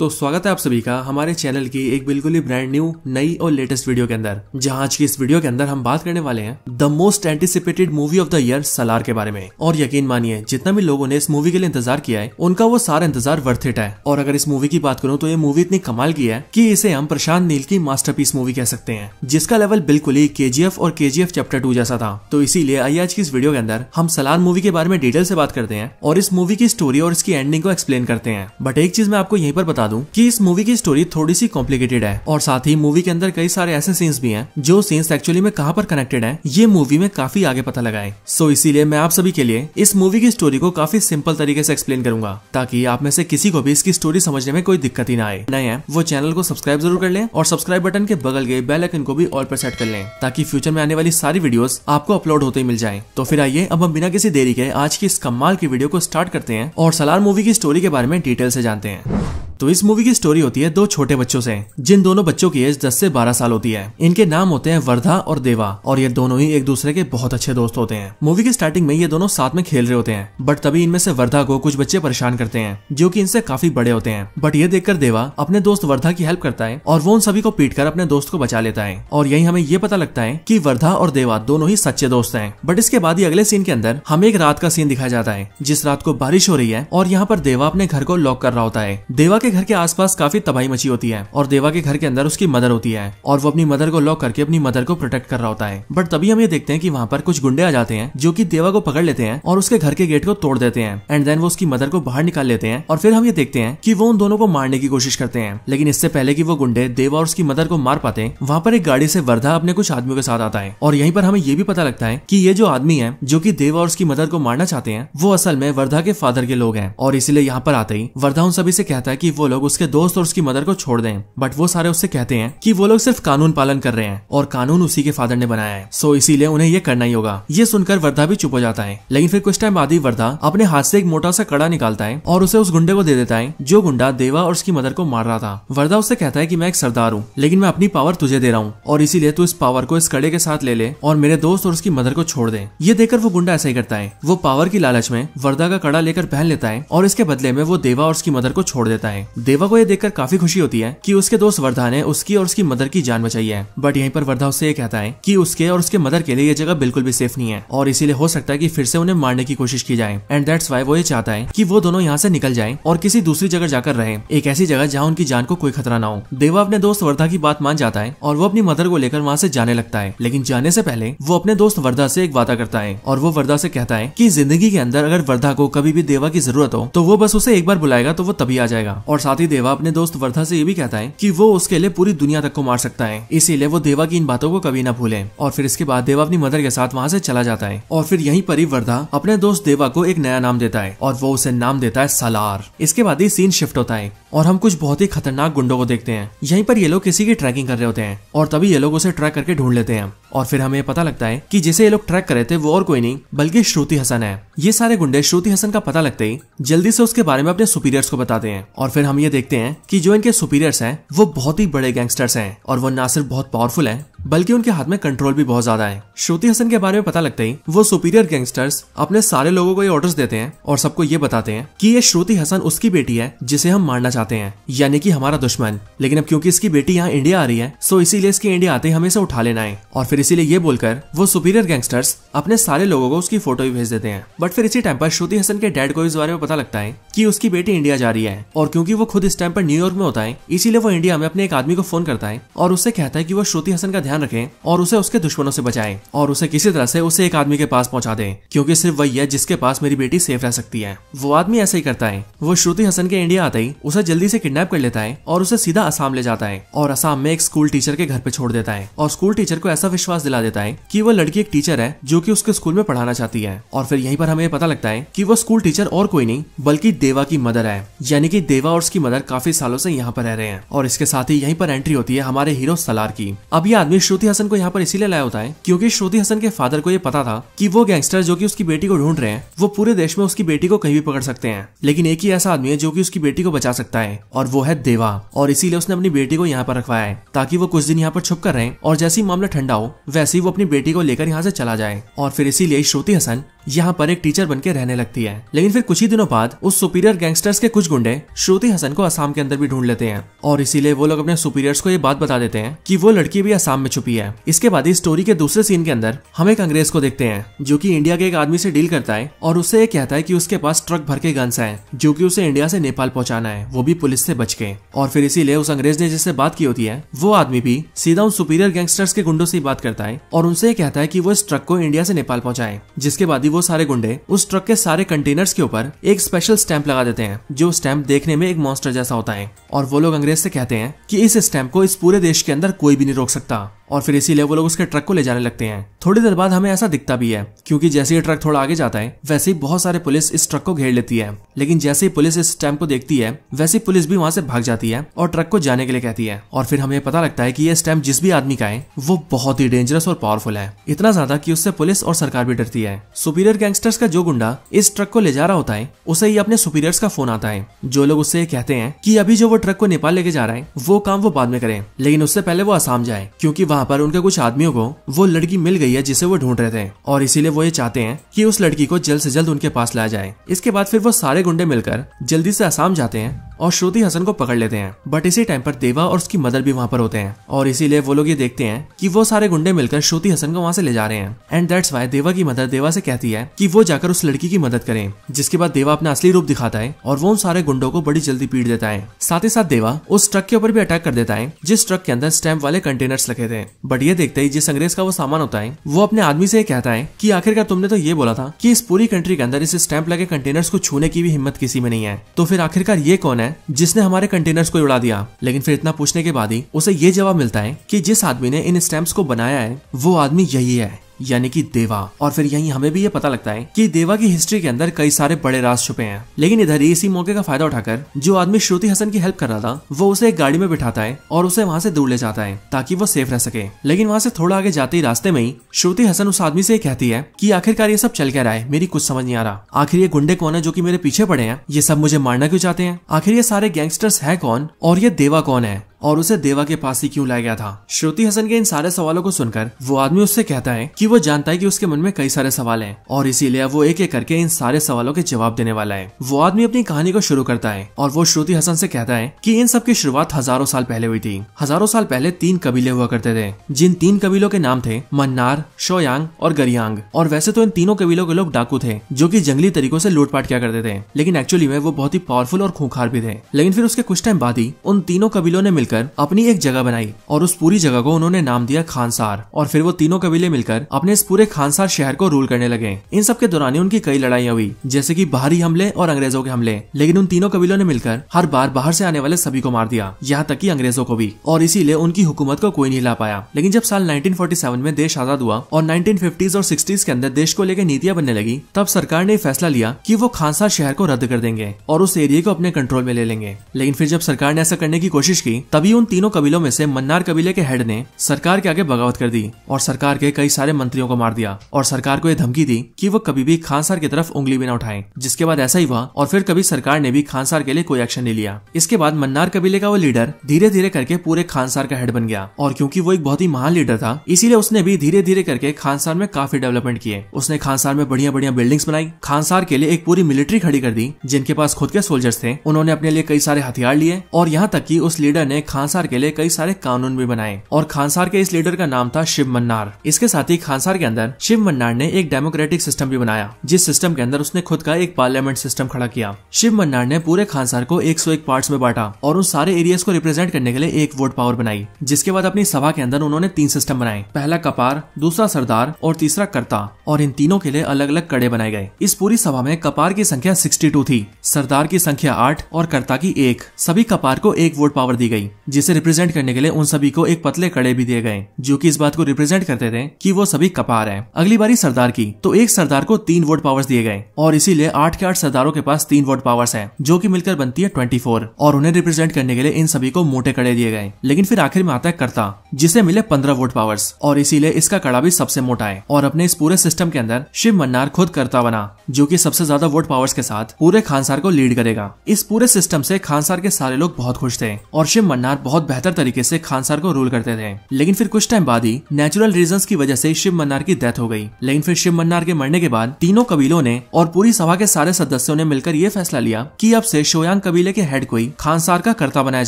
तो स्वागत है आप सभी का हमारे चैनल की एक बिल्कुल ही ब्रांड न्यू नई और लेटेस्ट वीडियो के अंदर जहां आज की इस वीडियो के अंदर हम बात करने वाले हैं the most anticipated movie of the year Salaar के बारे में और यकीन मानिए जितना भी लोगों ने इस मूवी के लिए इंतजार किया है उनका वो सारा इंतजार वर्थ इट है और अगर इस मूवी की बात करूँ तो ये मूवी इतनी कमाल की है की इसे हम प्रशांत नील की मास्टर मूवी कह सकते हैं जिसका लेवल बिल्कुल ही के और के चैप्टर टू जैसा था तो इसीलिए आइए आज की इस वीडियो के अंदर हम सलार मूवी के बारे में डिटेल से बात करते हैं और इस मूवी की स्टोरी और इसकी एंडिंग को एक्सप्लेन करते हैं बट एक चीज मैं आपको यहीं पर बता दूं कि इस मूवी की स्टोरी थोड़ी सी कॉम्प्लिकेटेड है और साथ ही मूवी के अंदर कई सारे ऐसे सीन्स भी हैं जो सीन्स एक्चुअली में कहाँ पर कनेक्टेड है ये मूवी में काफी आगे पता लगाए सो इसीलिए मैं आप सभी के लिए इस मूवी की स्टोरी को काफी सिंपल तरीके से एक्सप्लेन करूंगा ताकि आप में से किसी को भी इसकी स्टोरी समझने में कोई दिक्कत ही ना आए नए हैं वो चैनल को सब्सक्राइब जरूर कर लें और सब्सक्राइब बटन के बगल गए बेल आइकन को भी ऑल पर सेट कर लें ताकि फ्यूचर में आने वाली सारी वीडियो आपको अपलोड होते ही मिल जाए तो फिर आइए अब हम बिना किसी देरी के आज की इस कमाल की वीडियो को स्टार्ट करते हैं और सलार मूवी की स्टोरी के बारे में डिटेल से जानते हैं तो इस मूवी की स्टोरी होती है दो छोटे बच्चों से जिन दोनों बच्चों की एज दस से बारह साल होती है इनके नाम होते हैं वर्धा और देवा और ये दोनों ही एक दूसरे के बहुत अच्छे दोस्त होते हैं मूवी के स्टार्टिंग में ये दोनों साथ में खेल रहे होते हैं बट तभी इनमें से वर्धा को कुछ बच्चे परेशान करते हैं जो की इनसे काफी बड़े होते हैं बट ये देखकर देवा अपने दोस्त वर्धा की हेल्प करता है और वो उन सभी को पीट कर अपने दोस्त को बचा लेता है और यही हमें ये पता लगता है की वर्धा और देवा दोनों ही सच्चे दोस्त है बट इसके बाद ही अगले सीन के अंदर हमें एक रात का सीन दिखाया जाता है जिस रात को बारिश हो रही है और यहाँ पर देवा अपने घर को लॉक कर रहा होता है देवा के घर के आसपास काफी तबाही मची होती है और देवा के घर के अंदर उसकी मदर होती है और वो अपनी मदर को लॉक करके अपनी मदर को प्रोटेक्ट कर रहा होता है बट तभी हम ये देखते हैं कि वहाँ पर कुछ गुंडे आ जाते हैं जो की देवा को पकड़ लेते हैं और उसके घर के गेट को तोड़ देते हैं एंड देन वो उसकी मदर को बाहर निकाल लेते हैं और फिर हम ये देखते हैं की वो उन दोनों को मारने की कोशिश करते हैं लेकिन इससे पहले की वो गुंडे देवा और उसकी मदर को मार पाते वहाँ पर एक गाड़ी से वर्धा अपने कुछ आदमियों के साथ आता है और यहीं पर हमें ये भी पता लगता है की ये जो आदमी है जो की देवा और उसकी मदर को मारना चाहते हैं वो असल में वर्धा के फादर के लोग हैं और इसीलिए यहाँ पर आते ही वर्धा उन सभी से कहता है की वो लोग उसके दोस्त और उसकी मदर को छोड़ दें बट वो सारे उससे कहते हैं कि वो लोग सिर्फ कानून पालन कर रहे हैं और कानून उसी के फादर ने बनाया है सो इसीलिए उन्हें ये करना ही होगा ये सुनकर वर्धा भी चुप हो जाता है लेकिन फिर कुछ टाइम बाद ही वर्धा अपने हाथ से एक मोटा सा कड़ा निकालता है और उसे उस गुंडे को दे देता है जो गुंडा देवा और उसकी मदर को मार रहा था वर्धा उससे कहता है की मैं एक सरदार हूँ लेकिन मैं अपनी पावर तुझे दे रहा हूँ और इसीलिए तू इस पावर को इस कड़े के साथ ले ले और मेरे दोस्त और उसकी मदर को छोड़ दे ये देखकर वो गुंडा ऐसा ही करता है वो पावर की लालच में वर्धा का कड़ा लेकर पहन लेता है और इसके बदले में वो देवा और उसकी मदर को छोड़ देता है देवा को यह देखकर काफी खुशी होती है कि उसके दोस्त वर्धा ने उसकी और उसकी मदर की जान बचाई है बट यहीं पर वर्धा उससे ये कहता है कि उसके और उसके मदर के लिए ये जगह बिल्कुल भी सेफ नहीं है और इसीलिए हो सकता है कि फिर से उन्हें मारने की कोशिश की जाए एंड दैट्स वाई वो ये चाहता है की वो दोनों यहाँ से निकल जाए और किसी दूसरी जगह जाकर रहे एक ऐसी जगह जहाँ उनकी जान को कोई खतरा ना हो देवा अपने दोस्त वर्धा की बात मान जाता है और वो अपनी मदर को लेकर वहाँ से जाने लगता है लेकिन जाने से पहले वो अपने दोस्त वर्धा से एक वादा करता है और वो वर्धा से कहता है की जिंदगी के अंदर अगर वर्धा को कभी भी देवा की जरूरत हो तो वो बस उसे एक बार बुलाएगा तो वो तभी आ जाएगा और साथ ही देवा अपने दोस्त वर्धा से ये भी कहता है कि वो उसके लिए पूरी दुनिया तक को मार सकता है इसीलिए वो देवा की इन बातों को कभी ना भूले और फिर इसके बाद देवा अपनी मदर के साथ वहाँ से चला जाता है और फिर यही पर ही वर्धा अपने दोस्त देवा को एक नया नाम देता है और वो उसे नाम देता है सलार इसके बाद ही सीन शिफ्ट होता है और हम कुछ बहुत ही खतरनाक गुंडों को देखते हैं यहीं पर ये लोग किसी की ट्रैकिंग कर रहे होते हैं और तभी ये लोग उसे ट्रैक करके ढूंढ लेते हैं और फिर हमें पता लगता है कि जिसे ये लोग ट्रैक करे थे वो और कोई नहीं बल्कि श्रुति हसन है ये सारे गुंडे श्रुति हसन का पता लगते ही जल्दी से उसके बारे में अपने सुपीरियर्स को बताते हैं और फिर फिर हम ये देखते हैं कि जो इनके सुपीरियर्स हैं वो बहुत ही बड़े गैंगस्टर्स हैं और वो ना सिर्फ बहुत पावरफुल हैं बल्कि उनके हाथ में कंट्रोल भी बहुत ज्यादा है श्रुति हसन के बारे में पता लगता ही वो सुपीरियर गैंगस्टर्स अपने सारे लोगों को ये ऑर्डर्स देते हैं और सबको ये बताते हैं कि ये श्रुति हसन उसकी बेटी है जिसे हम मारना चाहते हैं यानी कि हमारा दुश्मन लेकिन अब क्योंकि इसकी बेटी यहाँ इंडिया आ रही है सो इसीलिए इसके इंडिया आते ही हमें इसे उठा लेना है और फिर इसीलिए ये बोलकर वो सुपीरियर गैंगस्टर्स अपने सारे लोगों को उसकी फोटो भी भेज देते हैं बट फिर इसी टाइम पर श्रुति हसन के डैड को इस बारे में पता लगता है की उसकी बेटी इंडिया जा रही है और क्योंकि क्योंकि वो खुद इस टाइम पर न्यूयॉर्क में होता है इसीलिए वो इंडिया में अपने एक आदमी को फोन करता है और उसे कहता है की वो श्रुति हसन का ध्यान रखे और उसे उसके दुश्मनों से बचाए और उसे किसी तरह से उसे एक आदमी के पास पहुंचा दे क्योंकि सिर्फ वही है जिसके पास मेरी बेटी सेफ रह सकती है वो आदमी ऐसे ही करता है वो श्रुति हसन के इंडिया आता ही उसे जल्दी से किडनेप कर लेता है और उसे सीधा असम ले जाता है और असम में एक स्कूल टीचर के घर पे छोड़ देता है और स्कूल टीचर को ऐसा विश्वास दिला देता है कि वो लड़की एक टीचर है जो कि उसके स्कूल में पढ़ाना चाहती है और फिर यहीं पर हमें पता लगता है कि वो स्कूल टीचर और कोई नहीं बल्कि देवा की मदर है यानी कि देवा और और उसकी मदर काफी सालों से यहाँ पर रह रहे हैं और इसके साथ ही यहीं पर एंट्री होती है हमारे हीरो सलार की अब ये आदमी श्रुति हसन को यहाँ पर इसीलिए लाया होता है क्योंकि श्रुति हसन के फादर को ये पता था कि वो गैंगस्टर जो कि उसकी बेटी को ढूंढ रहे हैं वो पूरे देश में उसकी बेटी को कहीं भी पकड़ सकते हैं लेकिन एक ही ऐसा आदमी है जो की उसकी बेटी को बचा सकता है और वो है देवा और इसीलिए उसने अपनी बेटी को यहाँ पर रखवाया है ताकि वो कुछ दिन यहाँ पर छुप कर रहे और जैसे ही मामला ठंडा हो वैसे ही वो अपनी बेटी को लेकर यहाँ से चला जाए और फिर इसीलिए श्रुति हसन यहाँ पर एक टीचर बन के रहने लगती है लेकिन फिर कुछ ही दिनों बाद उस सुपीरियर गैंगस्टर्स के कुछ गुंडे श्रुति अली हसन को असम के अंदर भी ढूंढ लेते हैं और इसीलिए वो लोग अपने सुपीरियर्स को ये बात बता देते हैं कि वो लड़की भी असम में छुपी है इसके बाद इस स्टोरी के दूसरे सीन के अंदर हम एक अंग्रेज को देखते हैं जो की इंडिया के एक आदमी से डील करता है और उसे ये कहता है की उसके पास ट्रक भर के गन्स है जो की उसे इंडिया से नेपाल पहुंचाना है वो भी पुलिस से बच के और फिर इसीलिए उस अंग्रेज ने जिससे बात की होती है वो आदमी भी सीधा उन सुपीरियर गैंगस्टर्स के गुंडों से बात करता है और उनसे कहता है की वो इस ट्रक को इंडिया से नेपाल पहुंचाए जिसके बाद ही वो सारे गुंडे उस ट्रक के सारे कंटेनर्स के ऊपर एक स्पेशल स्टैंप लगा देते हैं जो स्टैंप देखने में एक मॉन्स्टर जैसा होता है और वो लोग अंग्रेज से कहते हैं कि इस स्टैम्प को इस पूरे देश के अंदर कोई भी नहीं रोक सकता और फिर इसीलिए वो लोग उसके ट्रक को ले जाने लगते हैं थोड़ी देर बाद हमें ऐसा दिखता भी है क्योंकि जैसे ही ट्रक थोड़ा आगे जाता है वैसे ही बहुत सारे पुलिस इस ट्रक को घेर लेती है लेकिन जैसे ही पुलिस इस स्टैम्प को देखती है वैसे पुलिस भी वहां से भाग जाती है और ट्रक को जाने के लिए कहती है और फिर हमें पता लगता है की ये स्टैम्प जिस भी आदमी का है वो बहुत ही डेंजरस और पावरफुल है इतना ज्यादा की उससे पुलिस और सरकार भी डरती है सुपीरियर गैंगस्टर्स का जो गुंडा इस ट्रक को ले जा रहा होता है उसे ही अपने सुपीरियर्स का फोन आता है जो लोग उससे कहते हैं की अभी जो वो ट्रक को नेपाल लेके जा रहा है वो काम वो बाद में करे लेकिन उससे पहले वो आसाम जाए क्यूँकी वहाँ यहाँ पर उनके कुछ आदमियों को वो लड़की मिल गई है जिसे वो ढूंढ रहे थे और इसीलिए वो ये चाहते हैं कि उस लड़की को जल्द से जल्द उनके पास लाया जाए इसके बाद फिर वो सारे गुंडे मिलकर जल्दी से आसाम जाते हैं और श्रुति हसन को पकड़ लेते हैं बट इसी टाइम पर देवा और उसकी मदर भी वहाँ पर होते हैं और इसीलिए वो लोग ये देखते हैं कि वो सारे गुंडे मिलकर श्रुति हसन को वहाँ से ले जा रहे हैं एंड दैट्स वाई देवा की मदर देवा से कहती है कि वो जाकर उस लड़की की मदद करें जिसके बाद देवा अपना असली रूप दिखाता है और वो उन सारे गुंडों को बड़ी जल्दी पीट देता है साथ ही साथ देवा उस ट्रक के ऊपर भी अटैक कर देता है जिस ट्रक के अंदर स्टैम्प वाले कंटेनर्स लगे थे बट ये देखते ही जिस अंग्रेज का वो सामान होता है वो अपने आदमी से कहता है की आखिरकार तुमने तो ये बोला था की इस पूरी कंट्री के अंदर इस स्टैंप लगे कंटेनर्स को छूने की भी हिम्मत किसी में नहीं है तो फिर आखिरकार ये कौन है जिसने हमारे कंटेनर्स को उड़ा दिया लेकिन फिर इतना पूछने के बाद ही उसे ये जवाब मिलता है की जिस आदमी ने इन स्टैम्प को बनाया है वो आदमी यही है यानी कि देवा और फिर यही हमें भी ये पता लगता है कि देवा की हिस्ट्री के अंदर कई सारे बड़े राज छुपे हैं लेकिन इधर इसी मौके का फायदा उठाकर जो आदमी श्रुति हसन की हेल्प कर रहा था वो उसे एक गाड़ी में बिठाता है और उसे वहाँ से दूर ले जाता है ताकि वो सेफ रह सके लेकिन वहाँ से थोड़ा आगे जाते ही रास्ते में ही श्रुति हसन उस आदमी से कहती है की आखिरकार ये सब चल क्या रहा है मेरी कुछ समझ नहीं आ रहा आखिर ये गुंडे कौन है जो की मेरे पीछे पड़े हैं ये सब मुझे मारना क्यों चाहते हैं आखिर ये सारे गैंगस्टर्स है कौन और ये देवा कौन है और उसे देवा के पास ही क्यों लाया गया था श्रुति हसन के इन सारे सवालों को सुनकर वो आदमी उससे कहता है कि वो जानता है कि उसके मन में कई सारे सवाल हैं और इसीलिए वो एक एक करके इन सारे सवालों के जवाब देने वाला है वो आदमी अपनी कहानी को शुरू करता है और वो श्रुति हसन से कहता है कि इन सब की शुरुआत हजारों साल पहले हुई थी हजारों साल पहले तीन कबीले हुआ करते थे जिन तीन कबीलों के नाम थे मन्नार शोयांग और गरियांग और वैसे तो इन तीनों कबीलों के लोग डाकू थे जो की जंगली तरीकों से लूटपाट किया करते थे लेकिन एक्चुअली में वो बहुत ही पावरफुल और खूंखार भी थे लेकिन फिर उसके कुछ टाइम बाद ही उन तीनों कबीलों ने मिलकर मिलकर अपनी एक जगह बनाई और उस पूरी जगह को उन्होंने नाम दिया खानसार और फिर वो तीनों कबीले मिलकर अपने इस पूरे खानसार शहर को रूल करने लगे इन सब के दौरान उनकी कई लड़ाई हुई जैसे की बाहरी हमले और अंग्रेजों के हमले लेकिन उन तीनों कबीलों ने मिलकर हर बार बाहर ऐसी आने वाले सभी को मार दिया यहाँ तक की अंग्रेजों को भी और इसीलिए उनकी हुकूमत को कोई नहीं ला पाया लेकिन जब साल नाइनटीन में देश आजाद हुआ और नाइनटीन और सिक्सटीज के अंदर देश को लेकर नीतियाँ बनने लगी तब सरकार ने फैसला लिया की वो खानसार शहर को रद्द कर देंगे और उस एरिया को अपने कंट्रोल में ले लेंगे लेकिन फिर जब सरकार ने ऐसा करने की कोशिश की तब तभी उन तीनों कबीलों में से मन्नार कबीले के हेड ने सरकार के आगे बगावत कर दी और सरकार के कई सारे मंत्रियों को मार दिया और सरकार को यह धमकी दी कि वो कभी भी खानसार की तरफ उंगली भी न उठाए जिसके बाद ऐसा ही हुआ और फिर कभी सरकार ने भी खानसार के लिए कोई एक्शन नहीं लिया इसके बाद मन्नार कबीले का वो लीडर धीरे धीरे करके पूरे खानसार का हेड बन गया और क्यूँकी वो एक बहुत ही महान लीडर था इसीलिए उसने भी धीरे धीरे करके खानसार में काफी डेवलपमेंट किए उसने खानसार में बढ़िया बढ़िया बिल्डिंग्स बनाई खानसार के लिए एक पूरी मिलिट्री खड़ी कर दी जिनके पास खुद के सोल्जर्स थे उन्होंने अपने लिए कई सारे हथियार लिए और यहाँ तक की उस लीडर ने खानसार के लिए कई सारे कानून भी बनाए और खानसार के इस लीडर का नाम था शिव मन्नार इसके साथ ही खानसार के अंदर शिव मन्नार ने एक डेमोक्रेटिक सिस्टम भी बनाया जिस सिस्टम के अंदर उसने खुद का एक पार्लियामेंट सिस्टम खड़ा किया शिव मन्नार ने पूरे खानसार को एक सौ एक पार्ट में बांटा और उन सारे एरियाज को रिप्रेजेंट करने के लिए एक वोट पावर बनाई जिसके बाद अपनी सभा के अंदर उन्होंने तीन सिस्टम बनाए पहला कपार दूसरा सरदार और तीसरा कर्ता और इन तीनों के लिए अलग अलग कड़े बनाए गए इस पूरी सभा में कपार की संख्या सिक्सटी थी सरदार की संख्या आठ और कर्ता की एक सभी कपार को एक वोट पावर दी गई जिसे रिप्रेजेंट करने के लिए उन सभी को एक पतले कड़े भी दिए गए जो कि इस बात को रिप्रेजेंट करते थे कि वो सभी कपार हैं अगली बारी सरदार की तो एक सरदार को तीन वोट पावर्स दिए गए और इसीलिए आठ के आठ सरदारों के पास तीन वोट पावर्स हैं जो कि मिलकर बनती है ट्वेंटी और उन्हें रिप्रेजेंट करने के लिए इन सभी को मोटे कड़े दिए गए लेकिन फिर आखिर में आता है करता जिसे मिले पंद्रह वोट पावर्स और इसीलिए इसका कड़ा भी सबसे मोटा है और अपने इस पूरे सिस्टम के अंदर शिव मन्नार खुद करता बना जो की सबसे ज्यादा वोट पावर्स के साथ पूरे खानसार को लीड करेगा इस पूरे सिस्टम ऐसी खानसार के सारे लोग बहुत खुश थे और शिव मन्नार जगन्नाथ बहुत बेहतर तरीके से खानसार को रूल करते थे लेकिन फिर कुछ टाइम बाद ही नेचुरल रीजन की वजह से शिव मन्नार की डेथ हो गई लेकिन फिर शिव मन्नार के मरने के बाद तीनों कबीलों ने और पूरी सभा के सारे सदस्यों ने मिलकर ये फैसला लिया कि अब से शोयांग कबीले के हेड को ही खानसार का कर्ता बनाया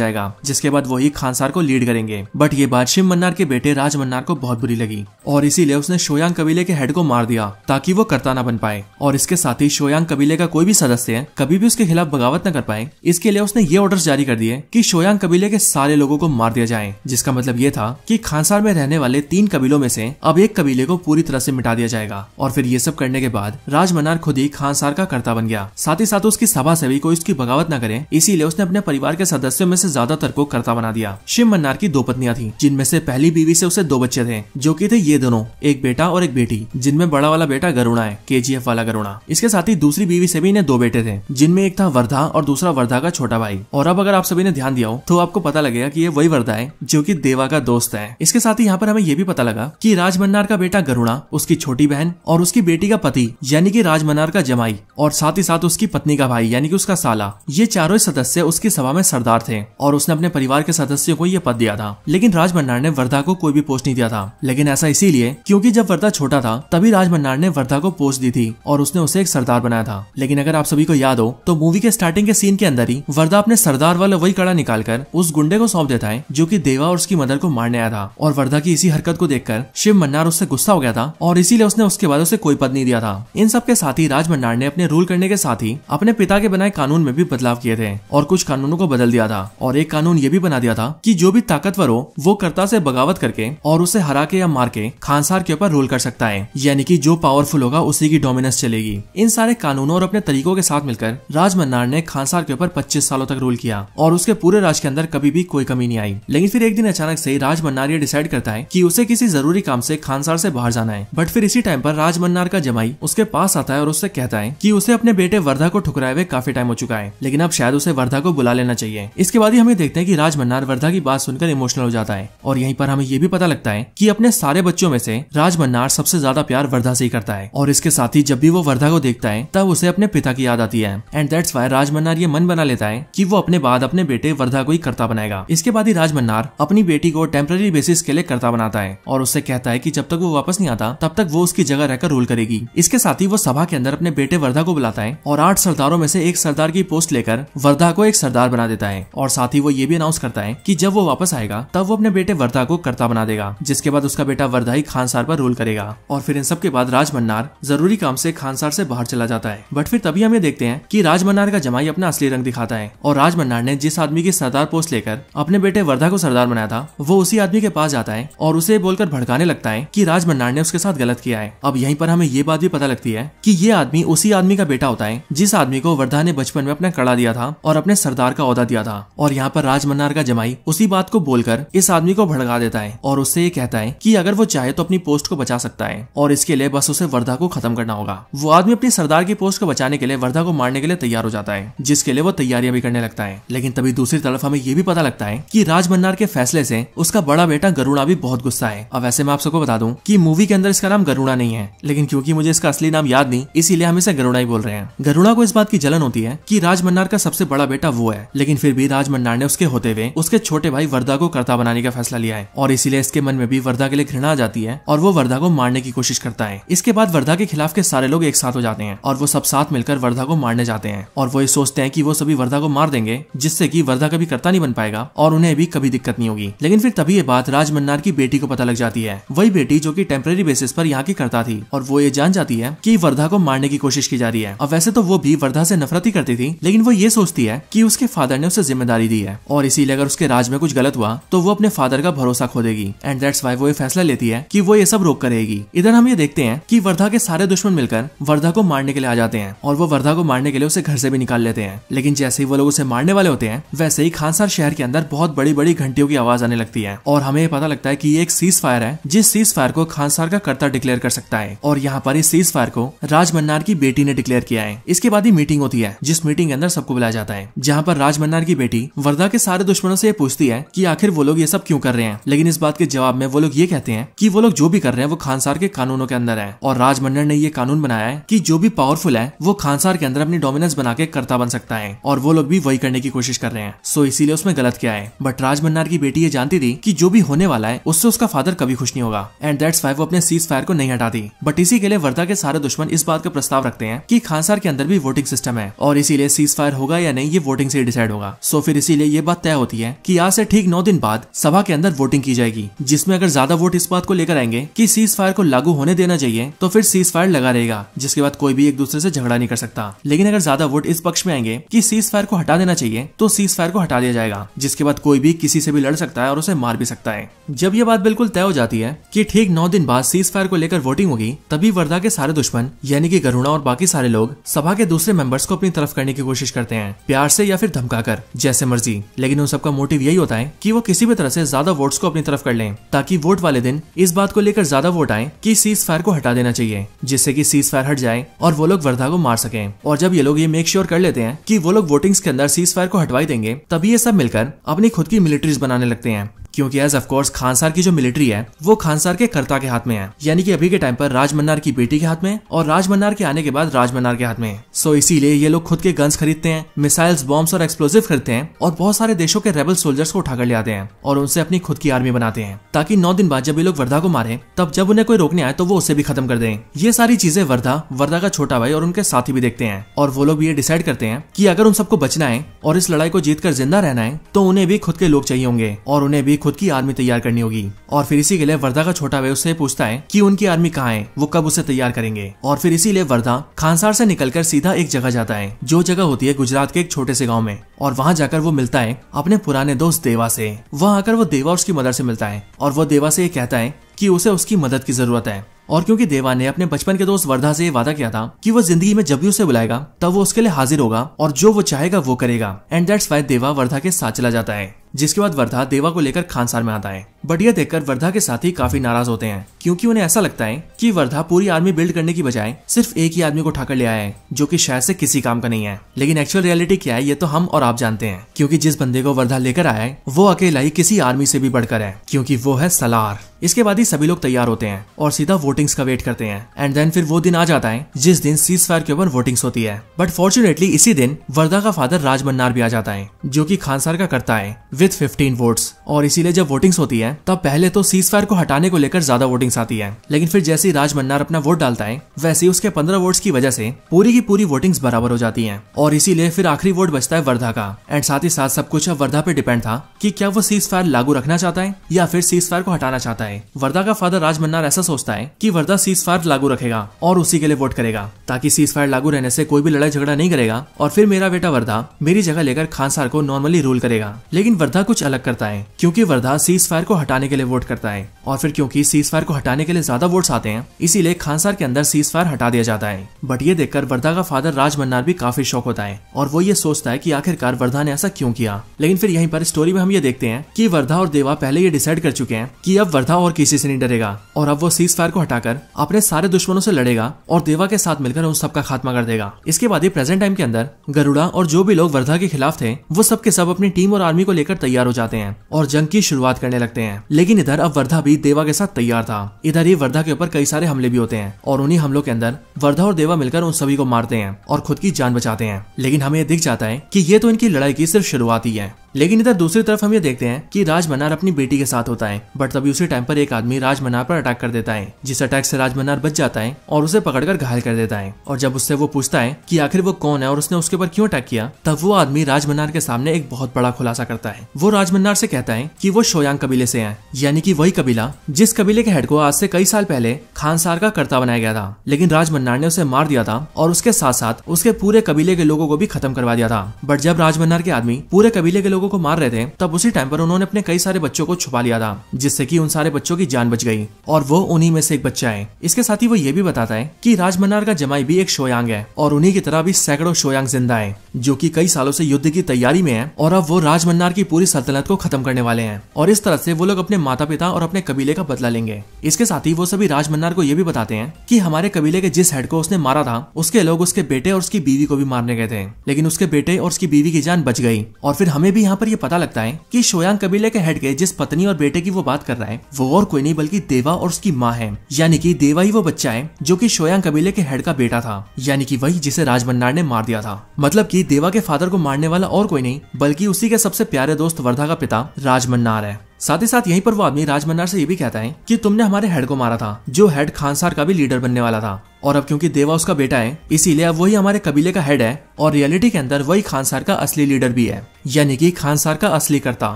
जाएगा जिसके बाद वही खानसार को लीड करेंगे बट ये बात शिव मन्नार के बेटे राज मन्नार को बहुत बुरी लगी और इसीलिए उसने शोयांग कबीले के हेड को मार दिया ताकि वो कर्ता ना बन पाए और इसके साथ ही शोयांग कबीले का कोई भी सदस्य कभी भी उसके खिलाफ बगावत न कर पाए इसके लिए उसने ये ऑर्डर जारी कर दिए की शोयांग कबीले के सारे लोगों को मार दिया जाए जिसका मतलब ये था कि खानसार में रहने वाले तीन कबीलों में से अब एक कबीले को पूरी तरह से मिटा दिया जाएगा और फिर ये सब करने के बाद राजमनार खुद ही खानसार का कर्ता बन गया साथ ही साथ उसकी सभा से भी कोई उसकी बगावत न करे इसीलिए उसने अपने परिवार के सदस्यों में से ज्यादातर को कर्ता बना दिया शिव मन्नार की दो पत्नियां थी जिनमें से पहली बीवी से उसे दो बच्चे थे जो की थे ये दोनों एक बेटा और एक बेटी जिनमें बड़ा वाला बेटा गरुणा है के वाला गरुणा इसके साथ ही दूसरी बीवी से भी इन्हें दो बेटे थे जिनमें एक था वर्धा और दूसरा वर्धा का छोटा भाई और अब अगर आप सभी ने ध्यान दिया हो तो आपको पता लगेगा की ये वही वर्धा है जो की देवा का दोस्त है इसके साथ ही यहाँ पर हमें ये भी पता लगा की राजमन्नार का बेटा गरुणा उसकी छोटी बहन और उसकी बेटी का पति यानी की राजमन्नार का जमाई और साथ ही साथ उसकी पत्नी का भाई यानी कि उसका साला ये चारों सदस्य उसकी सभा में सरदार थे और उसने अपने परिवार के सदस्यों को यह पद दिया था लेकिन राजमन्नार ने वर्धा को कोई भी पोस्ट नहीं दिया था लेकिन ऐसा इसीलिए क्योंकि जब वर्धा छोटा था तभी राजमन्नार ने वर्धा को पोस्ट दी थी और उसने उसे एक सरदार बनाया था लेकिन अगर आप सभी को याद हो तो मूवी के स्टार्टिंग के सीन के अंदर ही वर्धा अपने सरदार वाले वही कड़ा निकालकर उस गुंडे को सौंप देता है जो की देवा और उसकी मदर को मारने आया था और वर्धा की इसी हरकत को देखकर शिव मन्नार उससे गुस्सा हो गया था और इसीलिए उसने उसके बाद उसे कोई पद नहीं दिया था इन सब के साथ ही राज मन्नार ने अपने रूल करने के साथ ही अपने पिता के बनाए कानून में भी बदलाव किए थे और कुछ कानूनों को बदल दिया था और एक कानून ये भी बना दिया था कि जो भी ताकतवर हो वो कर्ता से बगावत करके और उसे हरा के या मार के खानसार के ऊपर रूल कर सकता है यानी कि जो पावरफुल होगा उसी की डोमिनेंस चलेगी इन सारे कानूनों और अपने तरीकों के साथ मिलकर राज मन्नार ने खानसार के ऊपर पच्चीस सालों तक रूल किया और उसके पूरे राज के अंदर कभी कभी भी कोई कमी नहीं आई लेकिन फिर एक दिन अचानक से राज मन्नार ये डिसाइड करता है कि उसे किसी जरूरी काम से खानसार से बाहर जाना है बट फिर इसी टाइम पर राज मन्नार का जमाई उसके पास आता है और उससे कहता है कि उसे अपने बेटे वर्धा को ठुकराए हुए काफी टाइम हो चुका है लेकिन अब शायद उसे वर्धा को बुला लेना चाहिए इसके बाद ही हमें देखते हैं कि राज मन्नार वर्धा की बात सुनकर इमोशनल हो जाता है और यहीं पर हमें ये भी पता लगता है कि अपने सारे बच्चों में से राज मन्नार सबसे ज्यादा प्यार वर्धा से ही करता है और इसके साथ ही जब भी वो वर्धा को देखता है तब उसे अपने पिता की याद आती है and that's why Raj Mannar ये मन बना लेता है की वो अपने बाद अपने बेटे वर्धा को ही करता बनाए बनाएगा इसके बाद ही राज मन्नार अपनी बेटी को टेम्पररी बेसिस के लिए करता बनाता है और उससे कहता है की जब तक वो वापस नहीं आता तब तक वो उसकी जगह रहकर रूल करेगी इसके साथ ही वो सभा के अंदर अपने बेटे वर्धा को बुलाता है और आठ सरदारों में से एक सरदार की पोस्ट लेकर वर्धा को एक सरदार बना देता है और साथ ही वो ये भी अनाउंस करता है की जब वो वापस आएगा तब वो अपने बेटे वर्धा को करता बना देगा जिसके बाद उसका बेटा वर्धा ही खानसार पर रूल करेगा और फिर इन सब के बाद राज मन्नार जरूरी काम से खानसार से बाहर चला जाता है बट फिर तभी हम ये देखते हैं कि राज मन्नार का जमाई अपना असली रंग दिखाता है और राज मन्नार ने जिस आदमी की सरदार पोस्ट लेकर लेकर अपने बेटे वर्धा को सरदार बनाया था वो उसी आदमी के पास जाता है और उसे बोलकर भड़काने लगता है की राज ने उसके साथ गलत किया है अब यहीं पर हमें ये बात भी पता लगती है की ये आदमी उसी आदमी का बेटा होता है जिस आदमी को वर्धा ने बचपन में अपना कड़ा दिया था और अपने सरदार का औहदा दिया था और यहाँ पर राज मन्नार का जमाई उसी बात को बोलकर इस आदमी को भड़का देता है और उससे ये कहता है कि अगर वो चाहे तो अपनी पोस्ट को बचा सकता है और इसके लिए बस उसे वर्धा को खत्म करना होगा वो आदमी अपनी सरदार की पोस्ट को बचाने के लिए वर्धा को मारने के लिए तैयार हो जाता है जिसके लिए वो तैयारियां भी करने लगता है लेकिन तभी दूसरी तरफ हमें ये भी पता पता लगता है कि राज मन्नार के फैसले से उसका बड़ा बेटा गरुणा भी बहुत गुस्सा है और वैसे मैं आप सबको बता दूं कि मूवी के अंदर इसका नाम गरुड़ा नहीं है लेकिन क्योंकि मुझे इसका असली नाम याद नहीं इसीलिए हम इसे गरुणा ही बोल रहे हैं गरुणा को इस बात की जलन होती है की राज मन्नार का सबसे बड़ा बेटा वो है लेकिन फिर भी राज मन्नार ने उसके होते हुए उसके छोटे भाई वर्धा को कर्ता बनाने का फैसला लिया है और इसीलिए इसके मन में भी वर्धा के लिए घृणा आ जाती है और वो वर्धा को मारने की कोशिश करता है इसके बाद वर्धा के खिलाफ के सारे लोग एक साथ हो जाते हैं और वो सब साथ मिलकर वर्धा को मारने जाते हैं और वो ये सोचते हैं कि वो सभी वर्धा को मार देंगे जिससे कि वर्धा कभी कर्ता नहीं बन पाएगा पाएगा और उन्हें भी कभी दिक्कत नहीं होगी लेकिन फिर तभी ये बात राजमन्नार की बेटी को पता लग जाती है वही बेटी जो की टेम्प्रेरी बेसिस पर यहाँ की करता थी और वो ये जान जाती है की वर्धा को मारने की कोशिश की जा रही है और वैसे तो वो भी वर्धा से नफरत ही करती थी लेकिन वो ये सोचती है की उसके फादर ने उसे जिम्मेदारी दी है और इसीलिए अगर उसके राज में कुछ गलत हुआ तो वो अपने फादर का भरोसा खो देगी एंड दैट्स वाई वो ये फैसला लेती है की वो ये सब रोक करेगी इधर हम ये देखते हैं की वर्धा के सारे दुश्मन मिलकर वर्धा को मारने के लिए आ जाते हैं और वो वर्धा को मारने के लिए उसे घर से भी निकाल लेते हैं लेकिन जैसे ही वो लोग उसे मारने वाले होते हैं वैसे ही खानसार शहर शहर के अंदर बहुत बड़ी बड़ी घंटियों की आवाज आने लगती है और हमें पता लगता है की ये एक सीज फायर है जिस सीज फायर को खानसार का कर्ता डिक्लेयर कर सकता है और यहाँ पर इस सीज फायर को राजमन्नार की बेटी ने डिक्लेयर किया है इसके बाद ही मीटिंग होती है जिस मीटिंग के अंदर सबको बुलाया जाता है जहाँ पर राज मन्नार की बेटी वर्धा के सारे दुश्मनों से ये पूछती है कि आखिर वो लोग ये सब क्यों कर रहे हैं लेकिन इस बात के जवाब में वो लोग ये कहते हैं कि वो लोग जो भी कर रहे हैं वो खानसार के कानूनों के अंदर है और राजमन्नर ने ये कानून बनाया है कि जो भी पावरफुल है वो खानसार के अंदर अपनी डोमिनेंस बना के करता बन सकता है और वो लोग भी वही करने की कोशिश कर रहे हैं सो इसीलिए उसमें गलत किया है बट राज मन्नार की बेटी ये जानती थी कि जो भी होने वाला है उससे उसका फादर कभी खुश नहीं होगा एंड दैट्स वाई वो अपने सीज फायर को नहीं हटाती बट इसी के लिए वर्धा के सारे दुश्मन इस बात का प्रस्ताव रखते हैं की खानसार के अंदर भी वोटिंग सिस्टम है और इसीलिए सीज फायर होगा या नहीं ये वोटिंग से डिसाइड होगा सो फिर इसीलिए ये बात तय होती है की आज से ठीक नौ दिन बाद सभा के अंदर वोटिंग की जाएगी जिसमें अगर ज्यादा वोट इस बात को लेकर आएंगे की सीज फायर को लागू होने देना चाहिए तो फिर सीज फायर लगा रहेगा जिसके बाद कोई भी एक दूसरे से झगड़ा नहीं कर सकता लेकिन अगर ज्यादा वोट इस पक्ष में आएंगे की सीज फायर को हटा देना चाहिए तो सीज फायर को हटा दिया जाएगा जिसके बाद कोई भी किसी से भी लड़ सकता है और उसे मार भी सकता है जब ये बात बिल्कुल तय हो जाती है कि ठीक नौ दिन बाद सीज फायर को लेकर वोटिंग होगी तभी वर्धा के सारे दुश्मन यानी कि गरुणा और बाकी सारे लोग सभा के दूसरे मेंबर्स को अपनी तरफ करने की कोशिश करते हैं प्यार से या फिर धमकाकर जैसे मर्जी लेकिन उन सबका मोटिव यही होता है कि वो किसी भी तरह से ज्यादा वोट्स को अपनी तरफ कर लें ताकि वोट वाले दिन इस बात को लेकर ज्यादा वोट आए कि सीज फायर को हटा देना चाहिए जिससे कि सीज फायर हट जाए और वो लोग वर्धा को मार सके और जब ये लोग ये मेक श्योर कर लेते हैं कि वो लोग वोटिंग्स के अंदर सीज फायर को हटवाई देंगे तभी ये सब मिलकर बनकर अपनी खुद की मिलिट्रीज बनाने लगते हैं क्योंकि एज ऑफकोर्स खानसार की जो मिलिट्री है वो खानसार के कर्ता के हाथ में है यानी कि अभी के टाइम पर राजमन्नार की बेटी के हाथ में और राजमन्नार के आने के बाद राजमन्नार के हाथ में सो so इसीलिए ये लोग खुद के गन्स खरीदते हैं मिसाइल्स बॉम्ब्स और एक्सप्लोजिव खरीदते हैं और बहुत सारे देशों के रेबल सोल्जर्स को उठाकर ले आते हैं और उनसे अपनी खुद की आर्मी बनाते हैं ताकि नौ दिन बाद जब ये लोग वर्धा को मारे तब जब उन्हें कोई रोकने आए तो वो उसे भी खत्म कर दें ये सारी चीजें वर्धा वर्धा का छोटा भाई और उनके साथी भी देखते हैं और वो लोग भी ये डिसाइड करते हैं की अगर उन सबको बचना है और इस लड़ाई को जीत जिंदा रहना है तो उन्हें भी खुद के लोग चाहिए होंगे और उन्हें भी खुद की आर्मी तैयार करनी होगी और फिर इसी के लिए वर्धा का छोटा भाई उससे पूछता है की उनकी आर्मी कहाँ है वो कब उसे तैयार करेंगे और फिर इसीलिए वर्धा खानसार से निकलकर सीधा एक जगह जाता है जो जगह होती है गुजरात के एक छोटे से गाँव में और वहाँ जाकर वो मिलता है अपने पुराने दोस्त देवा से वहाँ आकर वो देवा उसकी मदर से मिलता है और वो देवा से ये कहता है कि उसे उसकी मदद की जरूरत है और क्योंकि देवा ने अपने बचपन के दोस्त वर्धा से वादा किया था कि वो जिंदगी में जब भी उसे बुलाएगा तब वो उसके लिए हाजिर होगा और जो वो चाहेगा वो करेगा एंड दैट्स वाई देवा वर्धा के साथ चला जाता है जिसके बाद वर्धा देवा को लेकर खानसार में आता है बट यह देखकर वर्धा के साथी काफी नाराज होते हैं क्योंकि उन्हें ऐसा लगता है कि वर्धा पूरी आर्मी बिल्ड करने की बजाय सिर्फ एक ही आदमी को ठाकर ले आया है जो कि शायद से किसी काम का नहीं है लेकिन एक्चुअल रियलिटी क्या है ये तो हम और आप जानते हैं क्योंकि जिस बंदे को वर्धा लेकर आया है वो अकेला ही किसी आर्मी से भी बढ़कर है क्योंकि वो है सलार इसके बाद ही सभी लोग तैयार होते हैं और सीधा वोटिंग्स का वेट करते हैं एंड देन फिर वो दिन आ जाता है जिस दिन सीज फायर के ऊपर वोटिंग्स होती है बट फॉर्चुनेटली इसी दिन वर्दा का फादर राज मन्नार भी आ जाता है जो की खानसार का करता है विद फिफ्टीन वोट्स और इसीलिए जब वोटिंग्स होती है तब पहले तो सीज फायर को हटाने को लेकर ज्यादा वोटिंग्स आती है लेकिन फिर जैसे ही राज मन्नार अपना वोट डालता है वैसे ही उसके पंद्रह वोट्स की वजह से पूरी की पूरी वोटिंग्स बराबर हो जाती है और इसीलिए फिर आखिरी वोट बचता है वर्धा का एंड साथ ही साथ सब कुछ अब वर्धा पे डिपेंड था की क्या वो सीज फायर लागू रखना चाहता है या फिर सीज फायर को हटाना चाहता है है वर्धा का फादर राज मन्नार ऐसा सोचता है कि वर्धा सीज फायर लागू रखेगा और उसी के लिए वोट करेगा ताकि सीज फायर लागू रहने से कोई भी लड़ाई झगड़ा नहीं करेगा और फिर मेरा बेटा वर्धा मेरी जगह लेकर खानसार को नॉर्मली रूल करेगा लेकिन वर्धा कुछ अलग करता है क्यूँकी वर्धा सीज फायर को हटाने के लिए वोट करता है और फिर क्यूँकी सीज फायर को हटाने के लिए ज्यादा वोट आते हैं इसीलिए खानसार के अंदर सीज फायर हटा दिया जाता है बट ये देखकर वर्धा का फादर राज मन्नार भी काफी शौक होता है और वो ये सोचता है की आखिरकार वर्धा ने ऐसा क्यों किया लेकिन फिर यहीं पर स्टोरी में हम ये देखते हैं की वर्धा और देवा पहले ये डिसाइड कर चुके हैं की अब वर्धा और किसी से नहीं डरेगा और अब वो सीज फायर को हटाकर अपने सारे दुश्मनों से लड़ेगा और देवा के साथ मिलकर उन सबका खात्मा कर देगा इसके बाद ही प्रेजेंट टाइम के अंदर गरुड़ा और जो भी लोग वर्धा के खिलाफ थे वो सब के सब अपनी टीम और आर्मी को लेकर तैयार हो जाते हैं और जंग की शुरुआत करने लगते हैं लेकिन इधर अब वर्धा भी देवा के साथ तैयार था इधर ही वर्धा के ऊपर कई सारे हमले भी होते हैं और उन्हीं हमलों के अंदर वर्धा और देवा मिलकर उन सभी को मारते हैं और खुद की जान बचाते हैं लेकिन हमें दिख जाता है की ये तो इनकी लड़ाई की सिर्फ शुरुआत ही है लेकिन इधर दूसरी तरफ हम ये देखते हैं कि राज मनार अपनी बेटी के साथ होता है बट तभी उसी टाइम पर एक आदमी राजमनार पर अटैक कर देता है जिस अटैक से राजमनार बच जाता है और उसे पकड़कर घायल कर देता है और जब उससे वो पूछता है कि आखिर वो कौन है और उसने उसके ऊपर क्यों अटैक किया तब वो आदमी राज के सामने एक बहुत बड़ा खुलासा करता है वो राजमनार से कहता है की वो शोयांग कबीले से है यानी की वही कबीला जिस कबीले के हेड को आज से कई साल पहले खानसार का कर्ता बनाया गया था लेकिन राजमनार ने उसे मार दिया था और उसके साथ साथ उसके पूरे कबीले के लोगों को भी खत्म करवा दिया था बट जब राजमनार के आदमी पूरे कबीले के लोगों को मार रहे थे तब उसी टाइम पर उन्होंने अपने कई सारे बच्चों को छुपा लिया था जिससे की उन सारे बच्चों की जान बच गई और वो उन्हीं में से एक बच्चा है इसके साथ ही वो ये भी बताता है कि राजमन्नार का जमाई भी एक शोयांग है और उन्हीं की तरह भी सैकड़ों शोयांग जिंदा है जो की कई सालों से युद्ध की तैयारी में है और अब वो राजमनार की पूरी सल्तनत को खत्म करने वाले है और इस तरह से वो लोग अपने माता पिता और अपने कबीले का बदला लेंगे इसके साथ ही वो सभी राजमनार को ये भी बताते हैं की हमारे कबीले के जिस हेड को उसने मारा था उसके लोग उसके बेटे और उसकी बीवी को भी मारने गए थे लेकिन उसके बेटे और उसकी बीवी की जान बच गई और फिर हमें भी यहाँ पर यह पता लगता है की शोयांग कबीले के हेड के जिस पत्नी और बेटे की वो बात कर रहा है वो और कोई नहीं बल्कि देवा और उसकी माँ है यानी कि देवा ही वो बच्चा है जो कि शोयांग कबीले के हेड का बेटा था यानी कि वही जिसे राजमन्नार ने मार दिया था मतलब कि देवा के फादर को मारने वाला और कोई नहीं बल्कि उसी के सबसे प्यारे दोस्त वर्धा का पिता राजमन्नार है साथ ही साथ यहीं पर वो आदमी राजमन्नार से ये भी कहता है कि तुमने हमारे हेड को मारा था जो हेड खानसार का भी लीडर बनने वाला था और अब क्योंकि देवा उसका बेटा है इसीलिए अब वही हमारे कबीले का हेड है और रियलिटी के अंदर वही खानसार का असली लीडर भी है यानी कि खानसार का असली करता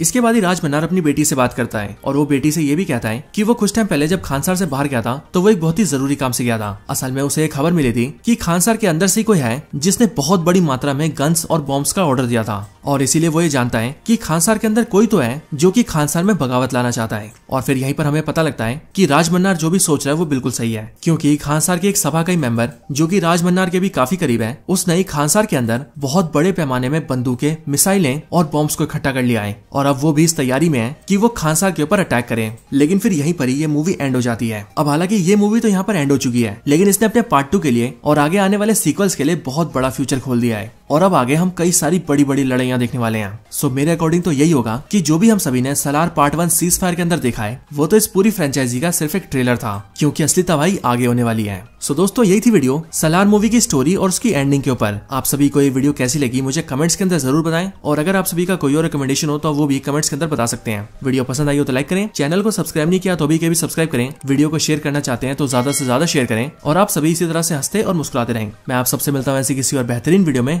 इसके बाद ही राज अपनी बेटी से बात करता है और वो बेटी से ये भी कहता है कि वो कुछ टाइम पहले जब खानसार से बाहर गया था तो वो एक बहुत ही जरूरी काम से गया था असल में उसे एक खबर मिली थी की खानसार के अंदर से कोई है जिसने बहुत बड़ी मात्रा में गन्स और बॉम्ब का ऑर्डर दिया था और इसीलिए वो ये जानता है की खानसार के अंदर कोई तो है जो की खानसार पाकिस्तान में बगावत लाना चाहता है और फिर यहीं पर हमें पता लगता है कि राजमन्नार जो भी सोच रहा है वो बिल्कुल सही है क्योंकि खानसार के एक सभा का मेंबर जो कि राजमन्नार के भी काफी करीब है उसने खानसार के अंदर बहुत बड़े पैमाने में बंदूकें मिसाइलें और बॉम्ब्स को इकट्ठा कर लिया है और अब वो भी इस तैयारी में है की वो खानसार के ऊपर अटैक करें लेकिन फिर यही पर ही ये मूवी एंड हो जाती है अब हालांकि ये मूवी तो यहाँ पर एंड हो चुकी है लेकिन इसने अपने पार्ट टू के लिए और आगे आने वाले सीक्वल्स के लिए बहुत बड़ा फ्यूचर खोल दिया है और अब आगे हम कई सारी बड़ी बड़ी लड़ाइया देखने वाले हैं सो मेरे अकॉर्डिंग तो यही होगा कि जो भी हम सभी ने Salaar part one ceasefire के अंदर देखा है वो तो इस पूरी फ्रेंचाइजी का सिर्फ एक ट्रेलर था क्योंकि असली तबाही आगे होने वाली है सो दोस्तों यही थी वीडियो सलार मूवी की स्टोरी और उसकी एंडिंग के ऊपर आप सभी को ये वीडियो कैसी लगी मुझे कमेंट्स के अंदर जरूर बताएं और अगर आप सभी का कोई और रिकमेंडेशन हो तो वो भी कमेंट्स के अंदर बता सकते हैं वीडियो पसंद आई हो तो लाइक करें चैनल को सब्सक्राइब नहीं किया तो अभी के भी सब्सक्राइब करें वीडियो को शेयर करना चाहते हैं तो ज्यादा से ज्यादा शेयर करें और आप सभी इसी तरह से हंसते और मुस्कुराते रहें मैं आप सबसे मिलता हूँ ऐसी किसी और बेहतरीन वीडियो में